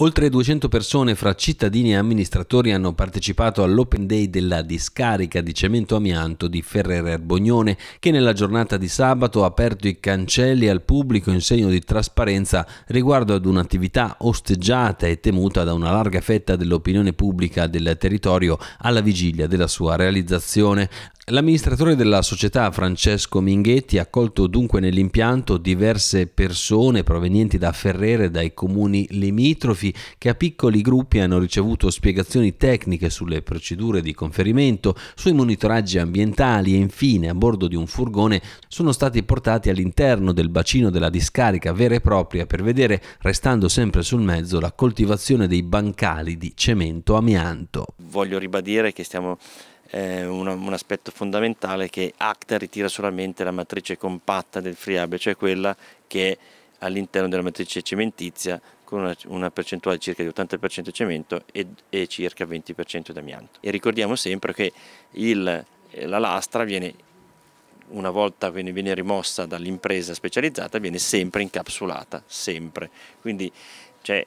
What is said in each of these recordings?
Oltre 200 persone fra cittadini e amministratori hanno partecipato all'Open Day della discarica di cemento amianto di Ferrere Erbognone che nella giornata di sabato ha aperto i cancelli al pubblico in segno di trasparenza riguardo ad un'attività osteggiata e temuta da una larga fetta dell'opinione pubblica del territorio alla vigilia della sua realizzazione. L'amministratore della società Francesco Minghetti ha accolto dunque nell'impianto diverse persone provenienti da Ferrere e dai comuni limitrofi che a piccoli gruppi hanno ricevuto spiegazioni tecniche sulle procedure di conferimento, sui monitoraggi ambientali e infine a bordo di un furgone sono stati portati all'interno del bacino della discarica vera e propria per vedere, restando sempre sul mezzo, la coltivazione dei bancali di cemento amianto. Voglio ribadire che stiamo eh, un, un, aspetto fondamentale è che Acta ritira solamente la matrice compatta del friabile, cioè quella che è all'interno della matrice cementizia con una, una percentuale circa di 80% di cemento e, e circa 20% di amianto. E ricordiamo sempre che il, la lastra viene una volta che viene rimossa dall'impresa specializzata viene sempre incapsulata, sempre. Quindi cioè,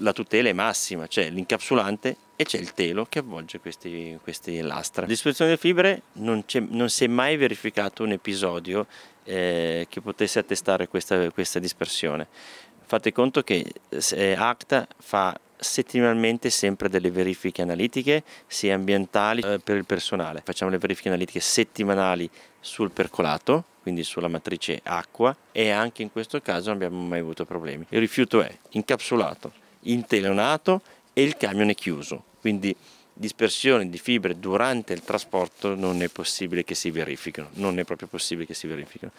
la tutela è massima, c'è l'incapsulante e c'è il telo che avvolge questi, questi lastre. Disposizione delle fibre non, non, si è mai verificato un episodio eh, che potesse attestare questa, questa dispersione. Fate conto che eh, ACTA fa settimanalmente sempre delle verifiche analitiche, sia ambientali eh, per il personale. Facciamo le verifiche analitiche settimanali sul percolato, quindi sulla matrice acqua e anche in questo caso non abbiamo mai avuto problemi. Il rifiuto è incapsulato, inteleonato e il camion è chiuso, quindi dispersione di fibre durante il trasporto non è possibile che si verifichino, non è proprio possibile che si verifichino.